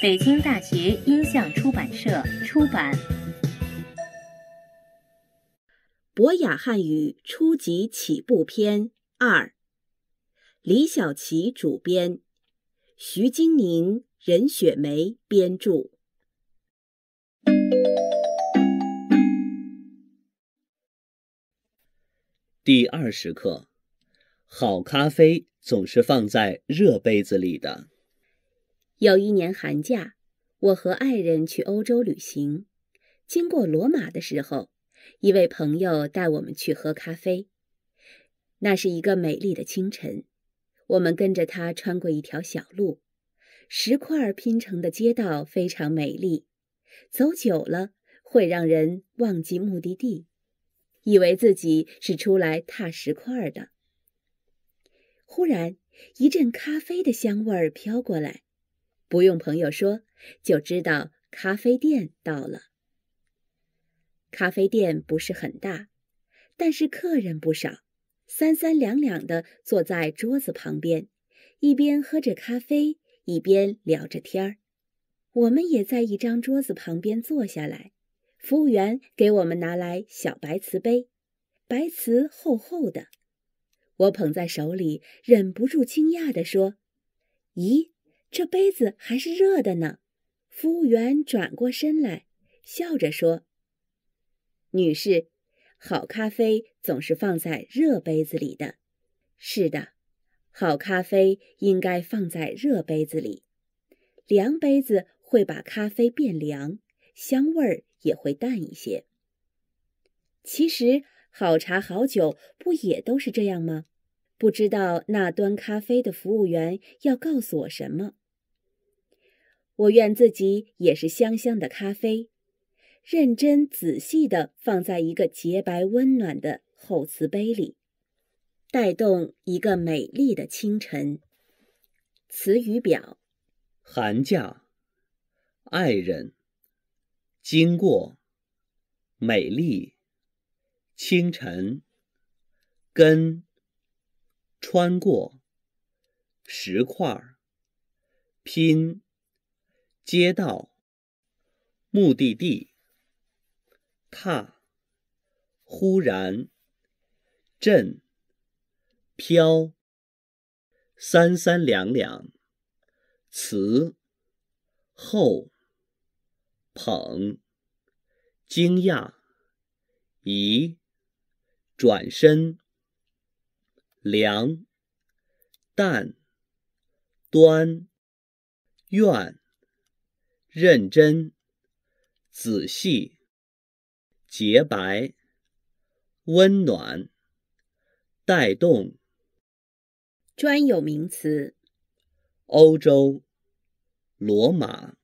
北京大学音像出版社出版，《博雅汉语初级起步篇二》，李晓琪主编，徐晶宁、任雪梅编著。第二十课，好咖啡总是放在热杯子里的。有一年寒假，我和爱人去欧洲旅行，经过罗马的时候，一位朋友带我们去喝咖啡。那是一个美丽的清晨，我们跟着他穿过一条小路，石块拼成的街道非常美丽，走久了会让人忘记目的地，以为自己是出来踏石块的。忽然，一阵咖啡的香味儿飘过来。不用朋友说，就知道咖啡店到了。咖啡店不是很大，但是客人不少，三三两两的坐在桌子旁边，一边喝着咖啡，一边聊着天儿。我们也在一张桌子旁边坐下来，服务员给我们拿来小白瓷杯，白瓷厚厚的，我捧在手里，忍不住惊讶地说：“咦。”这杯子还是热的呢。服务员转过身来，笑着说：“女士，好咖啡总是放在热杯子里的。是的，好咖啡应该放在热杯子里，凉杯子会把咖啡变凉，香味儿也会淡一些。其实，好茶、好酒不也都是这样吗？”不知道那端咖啡的服务员要告诉我什么。我愿自己也是香香的咖啡，认真仔细地放在一个洁白温暖的厚瓷杯里，带动一个美丽的清晨。词语表：寒假、爱人、经过、美丽、清晨、跟。穿过石块，拼街道，目的地，踏，忽然震，飘，三三两两，词后捧，惊讶，咦，转身。凉淡端愿认真仔细洁白温暖带动专有名词欧洲罗马。